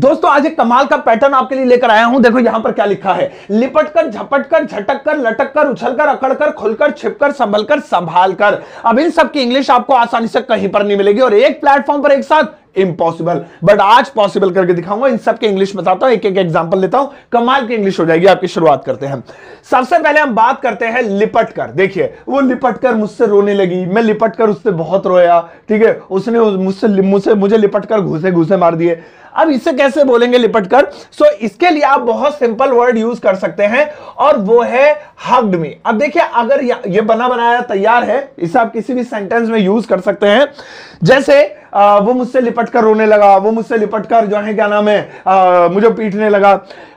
दोस्तों आज एक कमाल का पैटर्न आपके लिए लेकर आया हूं देखो यहां पर क्या लिखा है लिपट कर झपट कर झटक कर लटक कर उछल कर अकड़ कर खुलकर छिपकर संभल कर संभाल कर अब इन सबकी इंग्लिश आपको आसानी से कहीं पर नहीं मिलेगी और एक प्लेटफॉर्म पर एक साथ इम्पॉसिबल बट आज पॉसिबल करके दिखाऊंगा इन सबके इंग्लिश बताता हूं एक एक एग्जाम्पल लेता हूं कमाल की इंग्लिश हो जाएगी आपकी शुरुआत करते हैं सबसे पहले हम बात करते हैं लिपट कर देखिए वो लिपट कर मुझसे रोने लगी मैं लिपट कर उससे बहुत रोया ठीक है उसने मुझसे मुझसे मुझे लिपट कर घुसे घुसे मार दिए अब इसे कैसे बोलेंगे लिपट कर सो so, इसके लिए आप बहुत सिंपल वर्ड यूज कर सकते हैं और वो है हग्ड मी अब देखिए अगर ये बना बनाया तैयार है इसे आप किसी भी सेंटेंस में यूज कर सकते हैं जैसे आ, वो मुझसे लिपट कर रोने लगा वो मुझसे लिपट कर जो है क्या नाम है मुझे पीटने लगा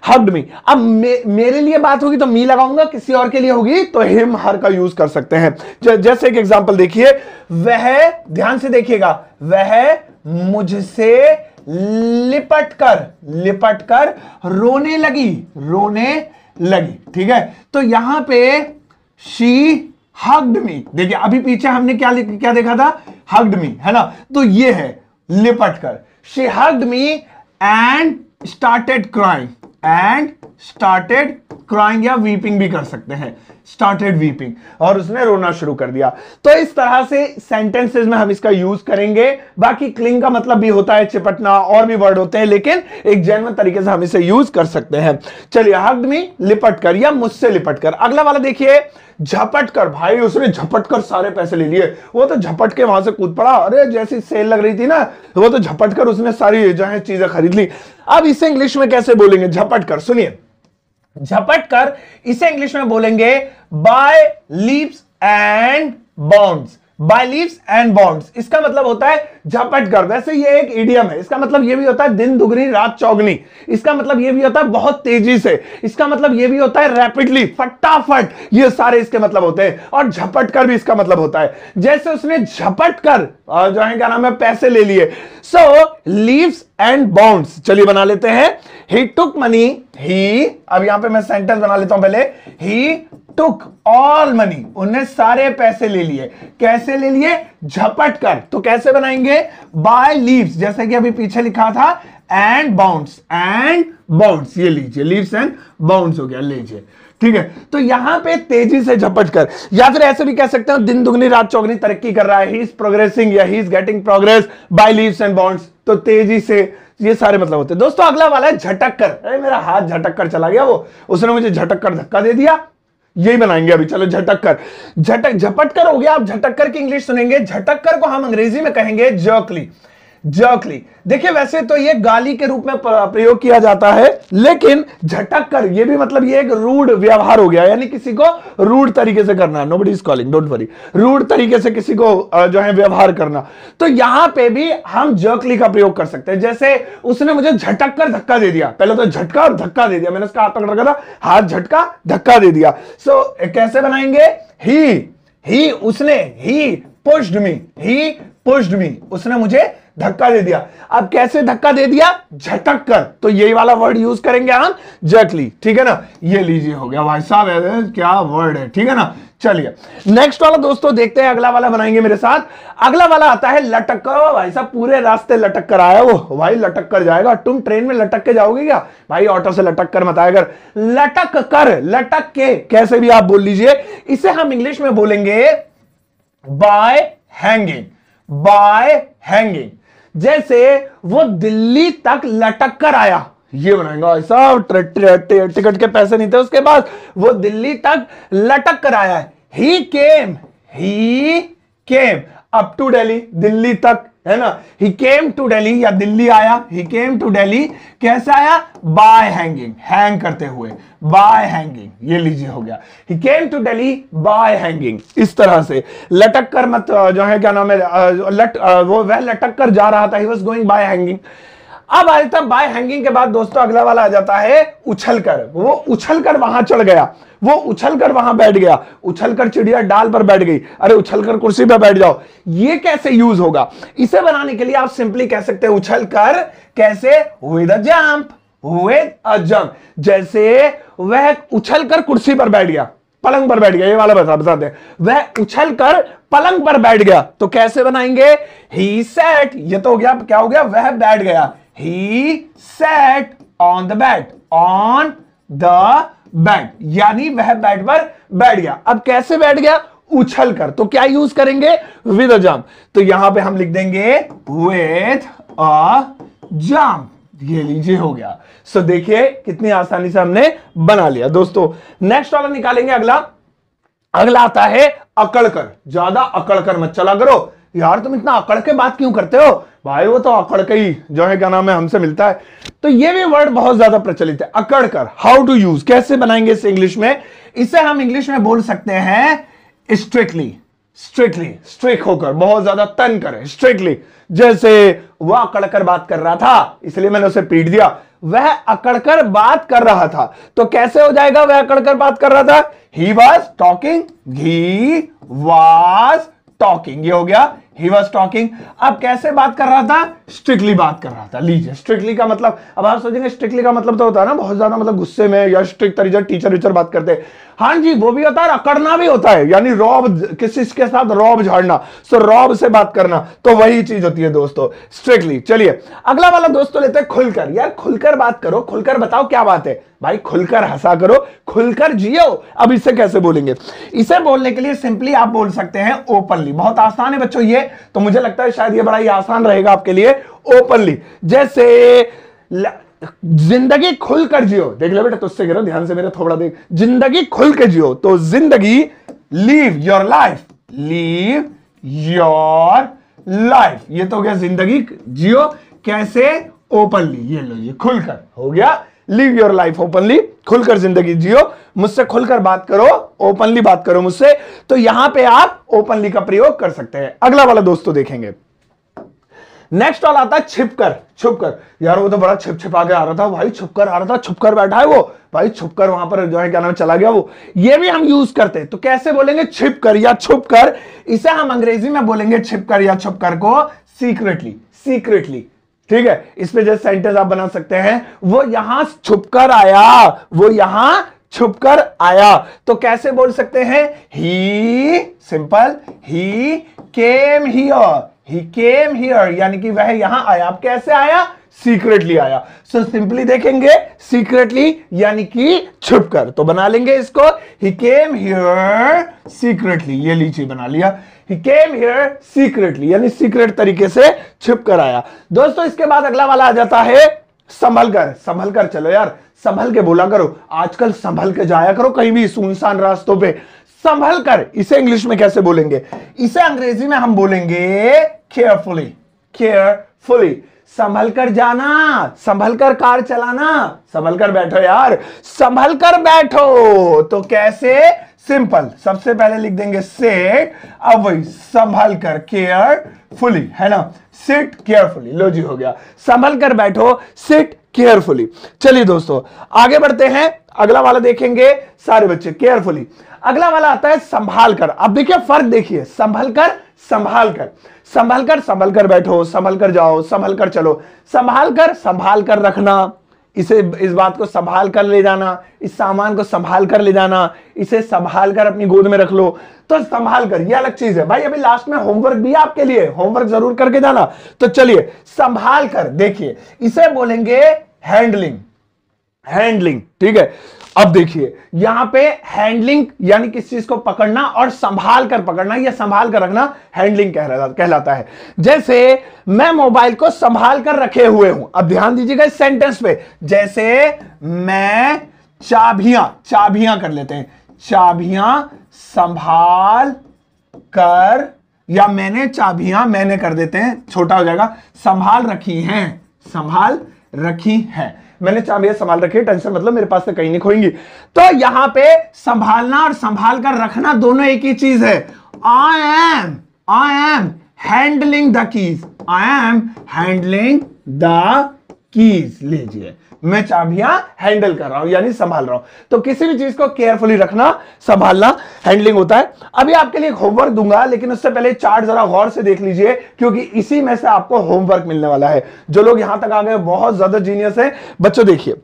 हग्ड मी अब मे, मेरे लिए बात होगी तो मी लगाऊंगा किसी और के लिए होगी तो हिम हर का यूज कर सकते हैं जैसे एक एग्जाम्पल देखिए वह ध्यान से देखिएगा वह मुझसे लिपट कर लिपट कर रोने लगी रोने लगी ठीक है तो यहां पे शी हग्ड मी देखिए अभी पीछे हमने क्या क्या देखा था हग्ड मी है ना तो ये है लिपट कर she hugged me and started crying and started crying या वीपिंग भी कर सकते हैं स्टार्टेड वीपिंग और उसने रोना शुरू कर दिया तो इस तरह से सेंटेंसेस में हम इसका यूज करेंगे बाकी क्लिंग का मतलब भी होता है चिपटना और भी वर्ड होते हैं लेकिन एक जैन तरीके से हम इसे यूज कर सकते हैं चलिए हग्ड लिपट कर या मुझसे लिपट कर अगला वाला देखिए झपट कर भाई उसने झपट कर सारे पैसे ले लिए वो तो झपट के वहां से कूद पड़ा अरे जैसी सेल लग रही थी ना वो तो झपट कर उसने सारी जो है चीजें खरीद ली अब इसे इंग्लिश में कैसे बोलेंगे झपट कर सुनिए झपट कर इसे इंग्लिश में बोलेंगे by leaps and bounds by leaps and bounds इसका मतलब होता है झपट कर वैसे ये एक इडियम है इसका मतलब ये भी होता है दिन दुगनी रात चौगनी इसका मतलब ये भी होता है बहुत तेजी से इसका मतलब ये भी होता है रैपिडली फटाफट ये सारे इसके मतलब होते हैं और झपट कर भी इसका मतलब होता है जैसे उसने झपट कर जो है क्या नाम है पैसे ले लिए सो लीव्स एंड बॉन्ड्स चलिए बना लेते हैं ही टुक मनी ही अब यहां पे मैं सेंटेंस बना लेता हूं पहले ही टुक ऑल मनी उन्हें सारे पैसे ले लिए कैसे ले लिए झपट कर तो कैसे बनाएंगे बाय लीव्स जैसे कि अभी पीछे लिखा था एंड बाउंस एंड बाउंस ये लीजिए लीव्स एंड बाउंस हो गया लीजिए ठीक है तो यहां पे तेजी से झपट कर या फिर ऐसे भी कह सकते हैं दिन दुगनी रात चौगनी तरक्की कर रहा है ही इज प्रोग्रेसिंग या he is getting progress by leaps and bounds तो तेजी से ये सारे मतलब होते हैं दोस्तों अगला वाला है झटक कर अरे मेरा हाथ झटक कर चला गया वो उसने मुझे झटक कर धक्का दे दिया यही बनाएंगे अभी चलो झटक कर झटक झपट कर हो गया आप झटक कर की इंग्लिश सुनेंगे झटक कर को हम अंग्रेजी में कहेंगे जर्कली जर्कली देखिए वैसे तो ये गाली के रूप में प्रयोग किया जाता है लेकिन झटक कर ये भी मतलब ये एक रूड व्यवहार हो गया यानी किसी को रूड तरीके से करना nobody is calling don't worry rude तरीके से किसी को जो है व्यवहार करना तो यहां पे भी हम जर्कली का प्रयोग कर सकते हैं जैसे उसने मुझे झटक कर धक्का दे दिया पहले तो झटका और धक्का दे दिया मैंने उसका हाथ पकड़ रखा था हाथ झटका धक्का दे दिया सो so, कैसे बनाएंगे ही ही उसने ही पुश्ड मी ही पुश्ड मी उसने मुझे धक्का दे दिया अब कैसे धक्का दे दिया झटक कर तो यही वाला वर्ड यूज करेंगे हम जटली ठीक है ना ये लीजिए हो गया भाई साहब क्या वर्ड है ठीक है ना चलिए नेक्स्ट वाला दोस्तों देखते हैं अगला वाला बनाएंगे मेरे साथ अगला वाला आता है लटक कर भाई साहब पूरे रास्ते लटक कर आया वो भाई लटक कर जाएगा तुम ट्रेन में लटक के जाओगे क्या भाई ऑटो से लटक कर मत आएगा लटक कर लटक के कैसे भी आप बोल लीजिए इसे हम इंग्लिश में बोलेंगे बाय हैंगिंग बाय हैंगिंग जैसे वो दिल्ली तक लटक कर आया ये बनाएंगे साहब टिकट के पैसे नहीं थे उसके पास वो दिल्ली तक लटक कर आया he came he came up to Delhi Delhi तक है ना ही केम टू डेली या दिल्ली आया ही केम टू डेली कैसे आया बाय हैंगिंग हैंग करते हुए बाय हैंगिंग ये लीजिए हो गया he came to Delhi by hanging इस तरह से लटक कर मत जो है क्या नाम है लट वो वह लटक कर जा रहा था he was going by hanging अब अलता बाय हैंगिंग के बाद दोस्तों अगला वाला आ जाता है उछल कर वो उछल कर वहां चढ़ गया वो उछल कर वहां बैठ गया उछल कर चिड़िया डाल पर बैठ गई अरे उछल कर कुर्सी पर बैठ जाओ ये कैसे यूज होगा इसे बनाने के लिए आप सिंपली कह सकते हैं उछल कर कैसे with a with a jump जैसे वह उछल कर कुर्सी पर बैठ गया पलंग पर बैठ गया ये वाला बता बताते हैं वह उछल कर पलंग पर बैठ गया तो कैसे बनाएंगे ही सेट ये तो हो गया क्या हो गया वह बैठ गया he sat on the bed on the bed यानी वह बेड पर बैठ गया अब कैसे बैठ गया उछल कर तो क्या यूज करेंगे विद अ जम्प तो यहां पे हम लिख देंगे विथ अ जम्प ये लीजिए हो गया सो so, देखिए कितनी आसानी से हमने बना लिया दोस्तों नेक्स्ट वाला निकालेंगे अगला अगला आता है अकड़कर ज्यादा अकड़कर मत चला करो यार तुम इतना अकड़ के बात क्यों करते हो भाई वो तो अकड़ के ही जो है क्या नाम है हमसे मिलता है तो ये भी वर्ड बहुत ज्यादा प्रचलित है अकड़ कर हाउ टू यूज कैसे बनाएंगे इसे इंग्लिश में इसे हम इंग्लिश में बोल सकते हैं स्ट्रिक्टली स्ट्रिक्टली स्ट्रिक होकर बहुत ज्यादा तन कर स्ट्रिक्टली जैसे वह अकड़ कर बात कर रहा था इसलिए मैंने उसे पीट दिया वह अकड़कर बात कर रहा था तो कैसे हो जाएगा वह अकड़कर बात कर रहा था he was talking he was talking ये हो गया ही वॉज टॉकिंग अब कैसे बात कर रहा था स्ट्रिक्टली बात कर रहा था लीजिए स्ट्रिक्टली का मतलब अब आप सोचेंगे स्ट्रिक्टली का मतलब तो होता है ना बहुत ज्यादा मतलब गुस्से में या स्ट्रिक्ट तरीके टीचर वीचर बात करते हैं हाँ जी वो भी होता है अकड़ना भी होता है यानी रॉब किसी के साथ रॉब झाड़ना सो रॉब से बात करना तो वही चीज होती है दोस्तों स्ट्रिक्टली चलिए अगला वाला दोस्तों लेते हैं खुलकर यार खुलकर बात करो खुलकर बताओ क्या बात है भाई खुलकर हंसा करो खुलकर जियो अब इसे कैसे बोलेंगे इसे बोलने के लिए सिंपली आप बोल सकते हैं ओपनली बहुत आसान है बच्चों ये तो मुझे लगता है शायद ये बड़ा ही आसान रहेगा आपके लिए ओपनली जैसे जिंदगी खुल कर जियो देख लो बेटा तुझसे कह ध्यान से मेरा थोड़ा देख जिंदगी खुल के जियो तो जिंदगी live your life live your life ये तो हो गया जिंदगी जियो कैसे ओपनली ये लो ये खुलकर हो गया लिव योर लाइफ ओपनली खुलकर जिंदगी जियो मुझसे खुलकर बात करो ओपनली बात करो मुझसे तो यहां पे आप ओपनली का प्रयोग कर सकते हैं अगला वाला दोस्तों तो देखेंगे नेक्स्ट वाला आता है छिपकर छुपकर यार वो तो बड़ा छिप छिपा के आ रहा था भाई छुपकर आ रहा था छुपकर बैठा है वो भाई छुपकर वहां पर जो है क्या नाम चला गया वो ये भी हम यूज करते हैं तो कैसे बोलेंगे छिपकर या छुपकर इसे हम अंग्रेजी में बोलेंगे छिपकर या छुपकर को सीक्रेटली सीक्रेटली ठीक है इसमें जैसे सेंटेंस आप बना सकते हैं वो यहां छुपकर आया वो यहां छुपकर आया तो कैसे बोल सकते हैं he simple he came here he came here यानी कि वह यहां आया आप कैसे आया सीक्रेटली आया सो so, सिंपली देखेंगे सीक्रेटली यानी कि छुपकर तो बना लेंगे इसको ही केम हियर सीक्रेटली ये लीची बना लिया ही केम हियर सीक्रेटली यानी सीक्रेट तरीके से छुपकर आया दोस्तों इसके बाद अगला वाला आ जाता है संभल कर संभल कर चलो यार संभल के बोला करो आजकल संभल के जाया करो कहीं भी सुनसान रास्तों पे संभल कर इसे इंग्लिश में कैसे बोलेंगे इसे अंग्रेजी में हम बोलेंगे केयरफुली केयरफुली संभल कर जाना संभल कर कार चलाना संभल कर बैठो यार संभल कर बैठो तो कैसे सिंपल सबसे पहले लिख देंगे सेट अब वही संभल कर केयरफुली है ना सिट केयरफुली लो जी हो गया संभल कर बैठो सिट केयरफुली चलिए दोस्तों आगे बढ़ते हैं अगला वाला देखेंगे सारे बच्चे केयरफुली अगला वाला आता है संभाल कर अब देखिए फर्क देखिए संभल कर संभाल कर संभल कर संभल कर बैठो संभल कर जाओ संभल कर चलो संभाल कर संभाल कर रखना इसे इस बात को संभाल कर ले जाना इस सामान को संभाल कर ले जाना इसे संभाल कर अपनी गोद में रख लो तो संभाल कर ये अलग चीज है भाई अभी लास्ट में होमवर्क भी आपके लिए होमवर्क जरूर करके जाना तो चलिए संभाल कर देखिए इसे बोलेंगे हैंडलिंग हैंडलिंग ठीक है अब देखिए यहां पे हैंडलिंग यानी किस चीज को पकड़ना और संभाल कर पकड़ना या संभाल कर रखना हैंडलिंग कहलाता है जैसे मैं मोबाइल को संभाल कर रखे हुए हूं अब ध्यान दीजिएगा इस सेंटेंस पे जैसे मैं चाबियां चाबियां कर लेते हैं चाबियां संभाल कर या मैंने चाबियां मैंने कर देते हैं छोटा हो जाएगा संभाल रखी हैं संभाल रखी हैं मैंने चाबियां संभाल रखी है टेंशन मतलब मेरे पास से कहीं नहीं खोएंगी तो यहां पे संभालना और संभाल कर रखना दोनों एक ही चीज है I am I am handling the keys I am handling the keys लीजिए मैं चाबियां हैंडल हाँ कर रहा हूं यानी संभाल रहा हूं तो किसी भी चीज को केयरफुली रखना संभालना हैंडलिंग होता है अभी आपके लिए होमवर्क दूंगा लेकिन उससे पहले चार्ट जरा गौर से देख लीजिए क्योंकि इसी में से आपको होमवर्क मिलने वाला है जो लोग यहां तक आ गए बहुत ज्यादा जीनियस है बच्चों देखिए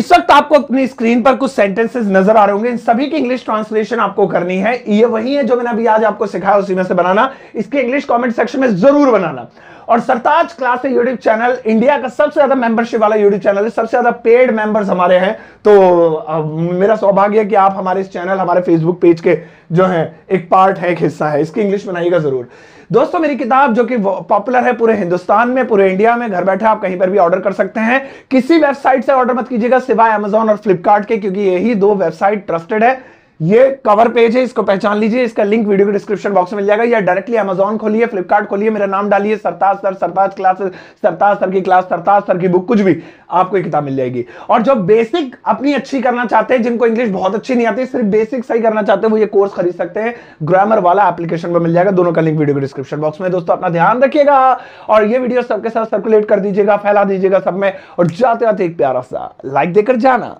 इस वक्त आपको अपनी स्क्रीन पर कुछ सेंटेंसेस नजर आ रहे होंगे इन सभी की इंग्लिश ट्रांसलेशन आपको करनी है ये वही है जो मैंने अभी आज आपको सिखाया उसी में से बनाना इसके इंग्लिश कमेंट सेक्शन में जरूर बनाना और Sartaj class YouTube channel India का सबसे ज्यादा मेंबरशिप वाला यूट्यूब चैनल है सबसे ज्यादा पेड मेंबर्स हमारे हैं तो अब मेरा सौभाग्य है कि आप हमारे इस चैनल हमारे फेसबुक पेज के जो है एक पार्ट है एक हिस्सा है इसकी इंग्लिश बनाइएगा जरूर दोस्तों मेरी किताब जो कि पॉपुलर है पूरे हिंदुस्तान में पूरे इंडिया में घर बैठे आप कहीं पर भी ऑर्डर कर सकते हैं किसी वेबसाइट से ऑर्डर मत कीजिएगा सिवाय अमेजोन और फ्लिपकार्ट के क्योंकि यही दो वेबसाइट ट्रस्टेड है ये कवर पेज है इसको पहचान लीजिए इसका लिंक वीडियो के डिस्क्रिप्शन बॉक्स में मिल जाएगा या डायरेक्टली अमेजोन खोलिए फ्लिपकार्ट खोलिए मेरा नाम डालिए Sartaj sir Sartaj class Sartaj sir की क्लास सरताज सर की बुक कुछ भी आपको एक किताब मिल जाएगी और जो बेसिक अपनी अच्छी करना चाहते हैं जिनको इंग्लिश बहुत अच्छी नहीं आती सिर्फ बेसिक सही करना चाहते हैं वो ये कोर्स खरीद सकते हैं ग्रामर वाला एप्लीकेशन पर मिल जाएगा दोनों का लिंक वीडियो के डिस्क्रिप्शन बॉक्स में दोस्तों अपना ध्यान रखिएगा और ये वीडियो सबके साथ सर्कुलेट कर दीजिएगा फैला दीजिएगा सब में और जाते जाते एक प्यारा सा लाइक देकर जाना